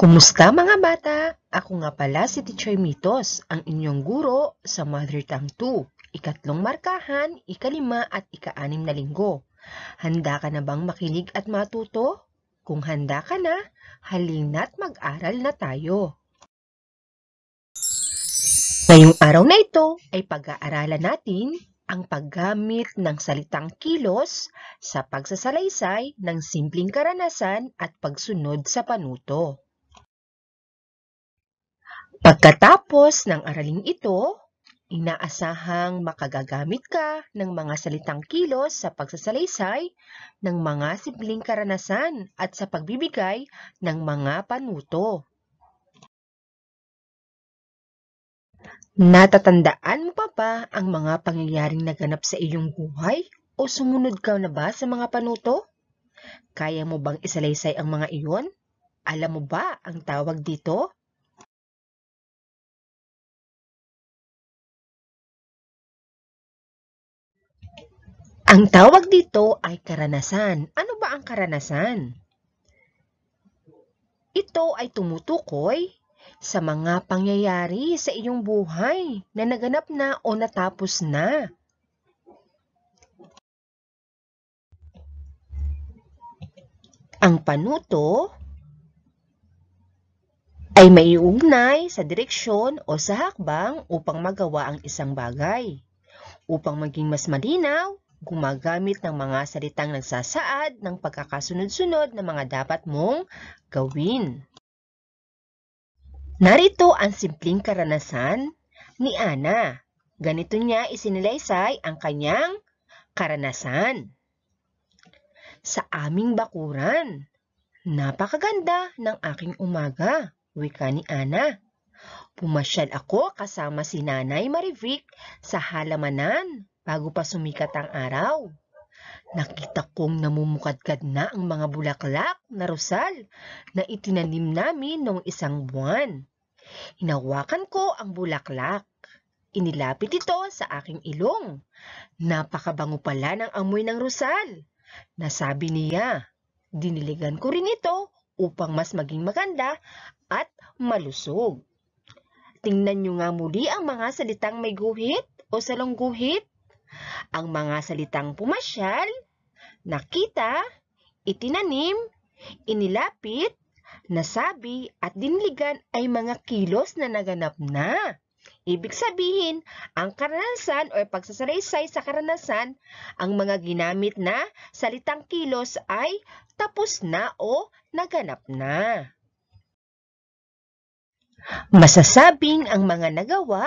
Kumusta mga bata? Ako nga pala si Teacher Mitos, ang inyong guro sa Mother Tongue 2, ikatlong markahan, ikalima at ikaanim na linggo. Handa ka na bang makinig at matuto? Kung handa ka na, halina't mag-aral na tayo. Ngayong araw na ito ay pag-aaralan natin ang paggamit ng salitang kilos sa pagsasalaysay ng simpleng karanasan at pagsunod sa panuto. Pagkatapos ng araling ito, inaasahang makagagamit ka ng mga salitang kilos sa pagsasalaysay ng mga sibling karanasan at sa pagbibigay ng mga panuto. Natatandaan mo pa ba ang mga pangyayaring naganap sa iyong buhay o sumunod ka na ba sa mga panuto? Kaya mo bang isalaysay ang mga iyon? Alam mo ba ang tawag dito? Ang tawag dito ay karanasan. Ano ba ang karanasan? Ito ay tumutukoy sa mga pangyayari sa iyong buhay na naganap na o natapos na. Ang panuto ay maiugnay sa direksyon o sa hakbang upang magawa ang isang bagay. Upang maging mas malinaw, gumagamit ng mga salitang nagsasaad ng pagkakasunod-sunod na mga dapat mong gawin. Narito ang simpleng karanasan ni Ana. Ganito niya isinilaysay ang kanyang karanasan. Sa aming bakuran, napakaganda ng aking umaga, wika ni Ana. Pumasyal ako kasama si Nanay Marivic sa halamanan bago pa sumikat ang araw. Nakita kong namumukadkad na ang mga bulaklak na rosal na itinanim namin noong isang buwan. Hinawakan ko ang bulaklak. Inilapit ito sa aking ilong. Napakabango pala ng amoy ng rosal. Nasabi niya, diniligan ko rin ito upang mas maging maganda at malusog. Tingnan niyo nga muli ang mga salitang may guhit o salong guhit ang mga salitang pumasyal, nakita, itinanim, inilapit, nasabi at dinligan ay mga kilos na naganap na. Ibig sabihin, ang karanasan o pagsasaraysay sa karanasan, ang mga ginamit na salitang kilos ay tapos na o naganap na. Masasabing ang mga nagawa,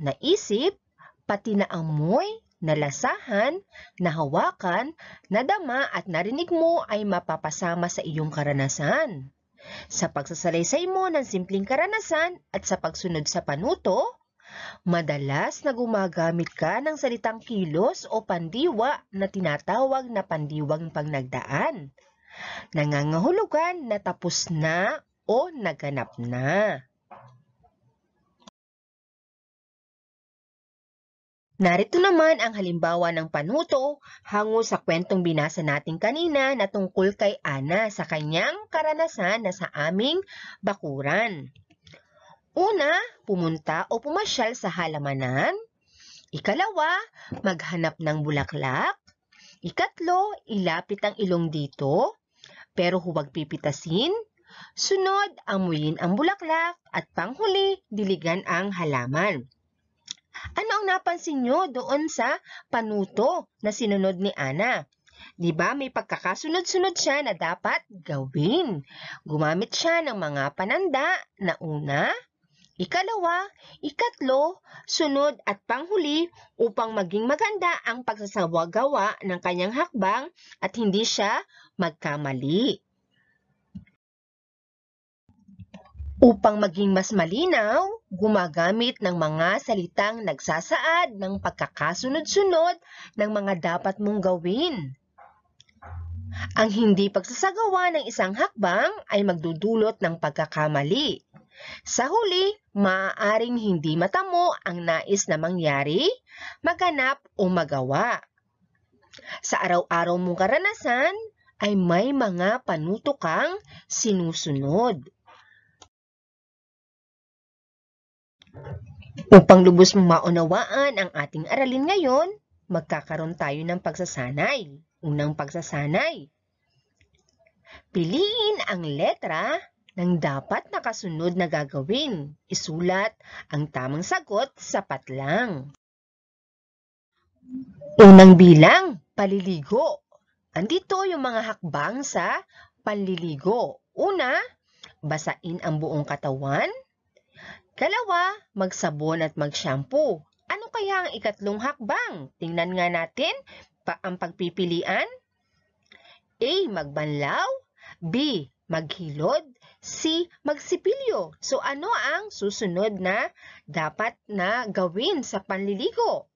naisip, pati na amoy, nalasahan, nahawakan, nadama at narinig mo ay mapapasama sa iyong karanasan. Sa pagsasalaysay mo ng simpleng karanasan at sa pagsunod sa panuto, madalas na gumagamit ka ng salitang kilos o pandiwa na tinatawag na pandiwang pangnagdaan. Nangangahulugan na tapos na o naganap na. Narito naman ang halimbawa ng panuto hango sa kwentong binasa natin kanina na tungkol kay Ana sa kanyang karanasan na sa aming bakuran. Una, pumunta o pumasyal sa halamanan. Ikalawa, maghanap ng bulaklak. Ikatlo, ilapit ang ilong dito, pero huwag pipitasin. Sunod, amuyin ang bulaklak at panghuli, diligan ang halaman ang napansin nyo doon sa panuto na sinunod ni Ana? Di ba may pagkakasunod-sunod siya na dapat gawin. Gumamit siya ng mga pananda na una, ikalawa, ikatlo, sunod at panghuli upang maging maganda ang pagsasawagawa ng kanyang hakbang at hindi siya magkamali. Upang maging mas malinaw, gumagamit ng mga salitang nagsasaad ng pagkakasunod-sunod ng mga dapat mong gawin. Ang hindi pagsasagawa ng isang hakbang ay magdudulot ng pagkakamali. Sa huli, maaaring hindi matamo ang nais na mangyari, maganap o magawa. Sa araw-araw mong karanasan ay may mga panutokang sinusunod. Upang lubos mong maunawaan ang ating aralin ngayon, magkakaroon tayo ng pagsasanay. Unang pagsasanay. Piliin ang letra ng dapat nakasunod na gagawin. Isulat ang tamang sagot sa patlang. Unang bilang, paliligo. Andito yung mga hakbang sa panliligo. Una, basain ang buong katawan Dalawa, magsabon at magshampoo. Ano kaya ang ikatlong hakbang? Tingnan nga natin pa ang pagpipilian. A. Magbanlaw. B. Maghilod. C. Magsipilyo. So ano ang susunod na dapat na gawin sa panliligo?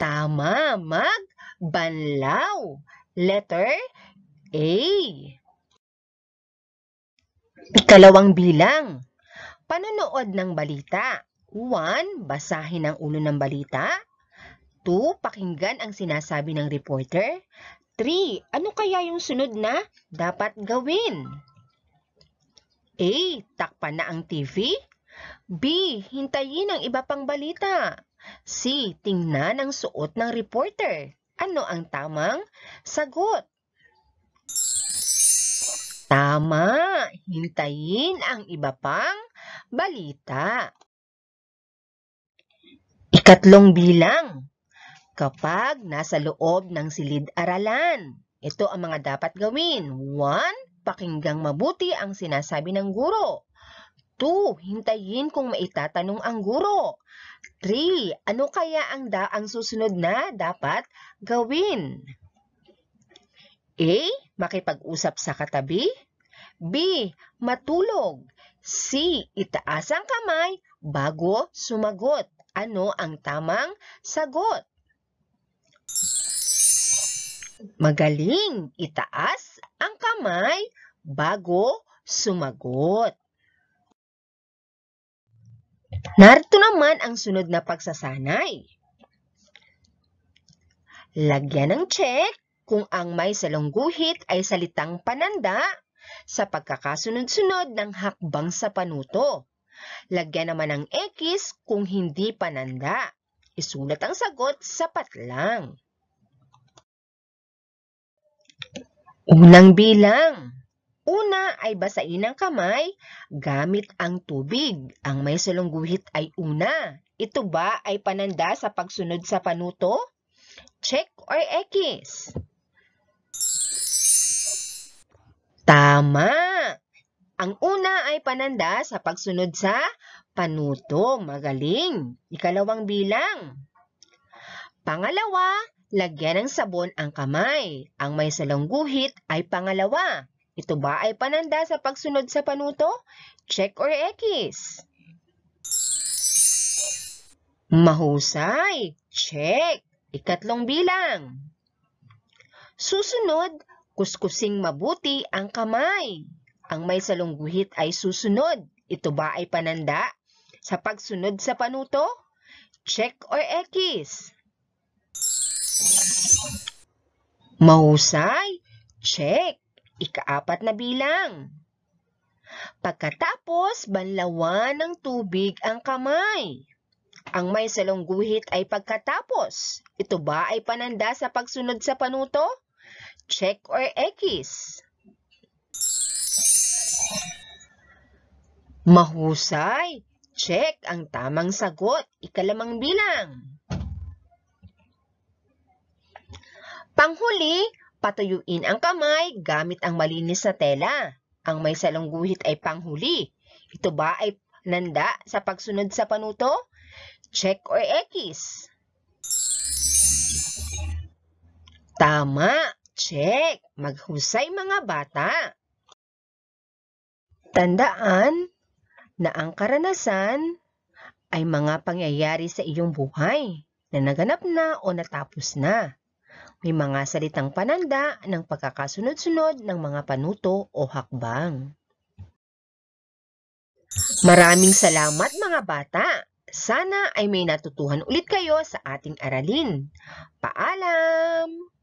Tama, magbanlaw. Letter A. Ikalawang bilang, panonood ng balita. 1. Basahin ang ulo ng balita. 2. Pakinggan ang sinasabi ng reporter. 3. Ano kaya yung sunod na dapat gawin? A. Takpan na ang TV. B. Hintayin ang iba pang balita. C. Tingnan ang suot ng reporter. Ano ang tamang sagot? Tama! Hintayin ang iba pang balita. Ikatlong bilang. Kapag nasa loob ng silid-aralan, ito ang mga dapat gawin. 1. Pakinggang mabuti ang sinasabi ng guro. 2. Hintayin kung maitatanong ang guro. 3. Ano kaya ang, da ang susunod na dapat gawin? A. Makipag-usap sa katabi. B. Matulog. C. Itaas ang kamay bago sumagot. Ano ang tamang sagot? Magaling! Itaas ang kamay bago sumagot. Narito naman ang sunod na pagsasanay. Lagyan ng check kung ang may salungguhit ay salitang pananda sa pagkakasunod-sunod ng hakbang sa panuto. Lagyan naman ng X kung hindi pananda. Isulat ang sagot sa patlang. Unang bilang. Una ay basain ang kamay gamit ang tubig. Ang may salungguhit ay una. Ito ba ay pananda sa pagsunod sa panuto? Check or X? Tama! Ang una ay pananda sa pagsunod sa panuto, magaling. Ikalawang bilang. Pangalawa, lagyan ng sabon ang kamay. Ang may salungguhit ay pangalawa. Ito ba ay pananda sa pagsunod sa panuto? Check or X? Mahusay. Check. Ikatlong bilang. Susunod, kuskusing mabuti ang kamay. Ang may salungguhit ay susunod. Ito ba ay pananda? Sa pagsunod sa panuto? Check or X? Mahusay? Check. Ikaapat na bilang. Pagkatapos, banlawan ng tubig ang kamay. Ang may salungguhit ay pagkatapos. Ito ba ay pananda sa pagsunod sa panuto? check or X. Mahusay! Check ang tamang sagot, ikalamang bilang. Panghuli, patuyuin ang kamay gamit ang malinis na tela. Ang may salungguhit ay panghuli. Ito ba ay nanda sa pagsunod sa panuto? Check or X? Tama! Check! Maghusay mga bata! Tandaan na ang karanasan ay mga pangyayari sa iyong buhay na naganap na o natapos na. May mga salitang pananda ng pagkakasunod-sunod ng mga panuto o hakbang. Maraming salamat mga bata! Sana ay may natutuhan ulit kayo sa ating aralin. Paalam!